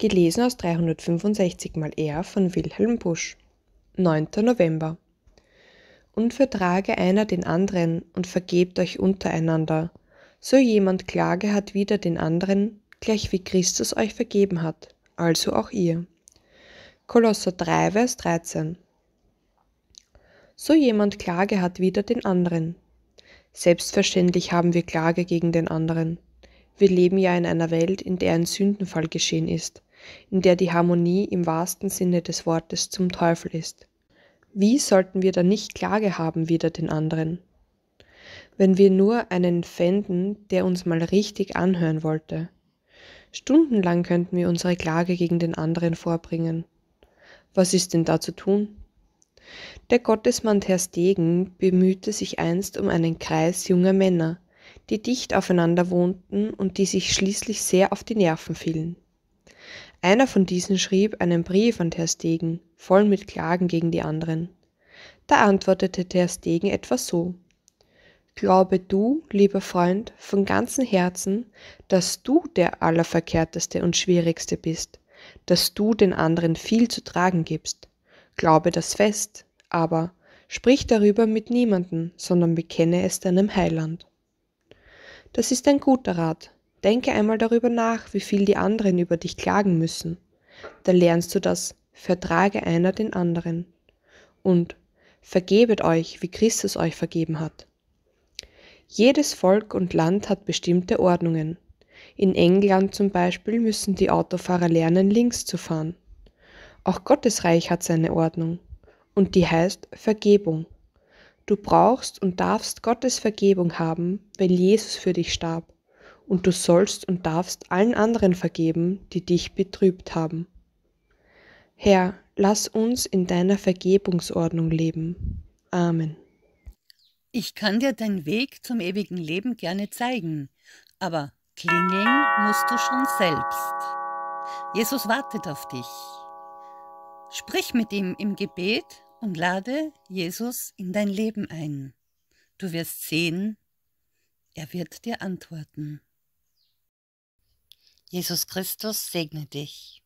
Gelesen aus 365 mal R von Wilhelm Busch. 9. November. Und vertrage einer den anderen und vergebt euch untereinander. So jemand Klage hat wider den anderen, gleich wie Christus euch vergeben hat, also auch ihr. Kolosser 3, Vers 13. So jemand Klage hat wider den anderen. Selbstverständlich haben wir Klage gegen den anderen. Wir leben ja in einer Welt, in der ein Sündenfall geschehen ist in der die Harmonie im wahrsten Sinne des Wortes zum Teufel ist. Wie sollten wir da nicht Klage haben wider den anderen? Wenn wir nur einen fänden, der uns mal richtig anhören wollte. Stundenlang könnten wir unsere Klage gegen den anderen vorbringen. Was ist denn da zu tun? Der Gottesmann Terstegen bemühte sich einst um einen Kreis junger Männer, die dicht aufeinander wohnten und die sich schließlich sehr auf die Nerven fielen. Einer von diesen schrieb einen Brief an Terstegen, voll mit Klagen gegen die anderen. Da antwortete Terstegen etwa so Glaube du, lieber Freund, von ganzem Herzen, dass du der Allerverkehrteste und Schwierigste bist, dass du den anderen viel zu tragen gibst. Glaube das fest, aber sprich darüber mit niemanden, sondern bekenne es deinem Heiland. Das ist ein guter Rat, Denke einmal darüber nach, wie viel die anderen über dich klagen müssen. Da lernst du das Vertrage einer den anderen. Und Vergebet euch, wie Christus euch vergeben hat. Jedes Volk und Land hat bestimmte Ordnungen. In England zum Beispiel müssen die Autofahrer lernen, links zu fahren. Auch Gottes Reich hat seine Ordnung. Und die heißt Vergebung. Du brauchst und darfst Gottes Vergebung haben, weil Jesus für dich starb und du sollst und darfst allen anderen vergeben, die dich betrübt haben. Herr, lass uns in deiner Vergebungsordnung leben. Amen. Ich kann dir deinen Weg zum ewigen Leben gerne zeigen, aber klingeln musst du schon selbst. Jesus wartet auf dich. Sprich mit ihm im Gebet und lade Jesus in dein Leben ein. Du wirst sehen, er wird dir antworten. Jesus Christus segne dich.